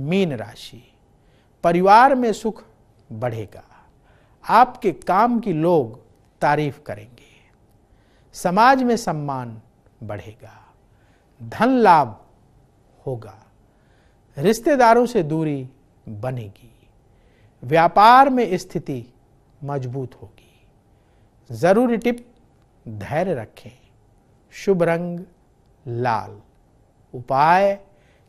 mean राशि परिवार में सुख बढ़ेगा आपके काम की लोग तारीफ करेंगे समाज में सम्मान बढ़ेगा धन लाभ होगा रिश्तेदारों से दूरी बनेगी व्यापार में स्थिति मजबूत होगी जरूरी टिप धैर्य रखें शुभ रंग लाल उपाय